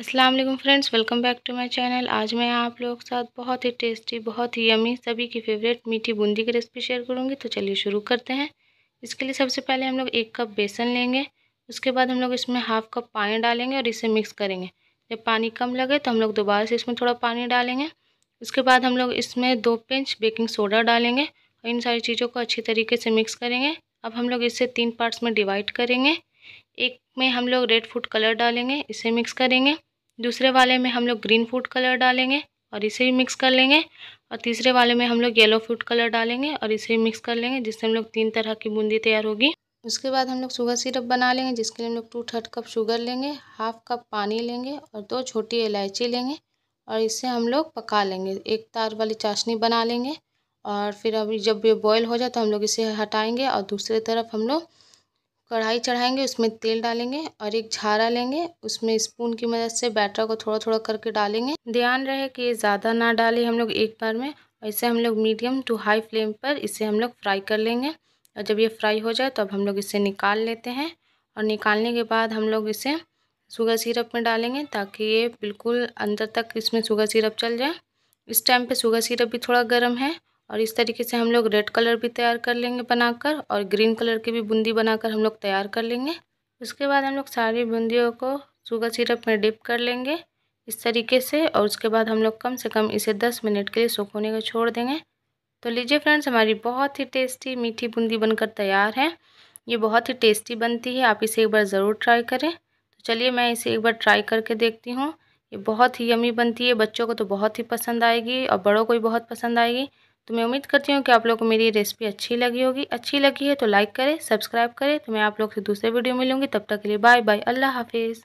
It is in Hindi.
Aslam friends welcome back to my channel आज मैं आप लोगों के साथ बहुत ही टेस्टी बहुत ही यमी सभी की फेवरेट मीठी बूंदी की रेसिपी शेयर करूंगी तो चलिए शुरू करते हैं इसके लिए सबसे पहले हम लोग एक कप बेसन लेंगे उसके बाद हम लोग इसमें हाफ कप पानी डालेंगे और इसे मिक्स करेंगे जब पानी कम लगे तो हम लोग दोबारा से इसमें थोड़ा पानी डालेंगे उसके बाद हम लोग इसमें दो पिंच बेकिंग सोडा डालेंगे और इन सारी चीज़ों को अच्छी तरीके से मिक्स करेंगे अब हम लोग इसे तीन पार्ट्स में डिवाइड करेंगे एक में हम लोग रेड फूड कलर डालेंगे इसे मिक्स करेंगे दूसरे वाले में हम लोग ग्रीन फूड कलर डालेंगे और इसे भी मिक्स कर लेंगे और तीसरे वाले में हम लोग येलो फूड कलर डालेंगे और इसे भी मिक्स कर लेंगे जिससे हम लोग तीन तरह की बूंदी तैयार होगी उसके बाद हम लोग शुगर सिरप बना लेंगे जिसके लिए हम लोग टू थर्ड कप शुगर लेंगे हाफ कप पानी लेंगे और दो छोटी इलायची लेंगे और इसे हम लोग पका लेंगे एक तार वाली चाशनी बना लेंगे और फिर अभी जब ये बॉयल हो जाए तो हम लोग इसे हटाएंगे और दूसरे तरफ हम लोग कढ़ाई चढ़ाएंगे उसमें तेल डालेंगे और एक झारा लेंगे उसमें स्पून की मदद से बैटर को थोड़ा थोड़ा करके डालेंगे ध्यान रहे कि ये ज़्यादा ना डालें हम लोग एक बार में ऐसे हम लोग मीडियम टू हाई फ्लेम पर इसे हम लोग फ्राई कर लेंगे और जब ये फ्राई हो जाए तो अब हम लोग इसे निकाल लेते हैं और निकालने के बाद हम लोग इसे शुगर सिरप में डालेंगे ताकि ये बिल्कुल अंदर तक इसमें शुगर सिरप चल जाए इस टाइम पे शुगर सिरप भी थोड़ा गर्म है और इस तरीके से हम लोग रेड कलर भी तैयार कर लेंगे बनाकर और ग्रीन कलर की भी बूंदी बनाकर हम लोग तैयार कर लेंगे उसके बाद हम लोग सारी बूंदियों को शुगर सिरप में डिप कर लेंगे इस तरीके से और उसके बाद हम लोग कम से कम इसे दस मिनट के लिए सुखोने को छोड़ देंगे तो लीजिए फ्रेंड्स हमारी बहुत ही टेस्टी मीठी बूंदी बनकर तैयार है ये बहुत ही टेस्टी बनती है आप इसे एक बार ज़रूर ट्राई करें तो चलिए मैं इसे एक बार ट्राई करके देखती हूँ ये बहुत ही यमी बनती है बच्चों को तो बहुत ही पसंद आएगी और बड़ों को भी बहुत पसंद आएगी तो मैं उम्मीद करती हूँ कि आप लोग को मेरी रेसिपी अच्छी लगी होगी अच्छी लगी है तो लाइक करें सब्सक्राइब करें तो मैं आप लोग से दूसरे वीडियो मिलूँगी तब तक के लिए बाय बाय अल्लाह हाफिज़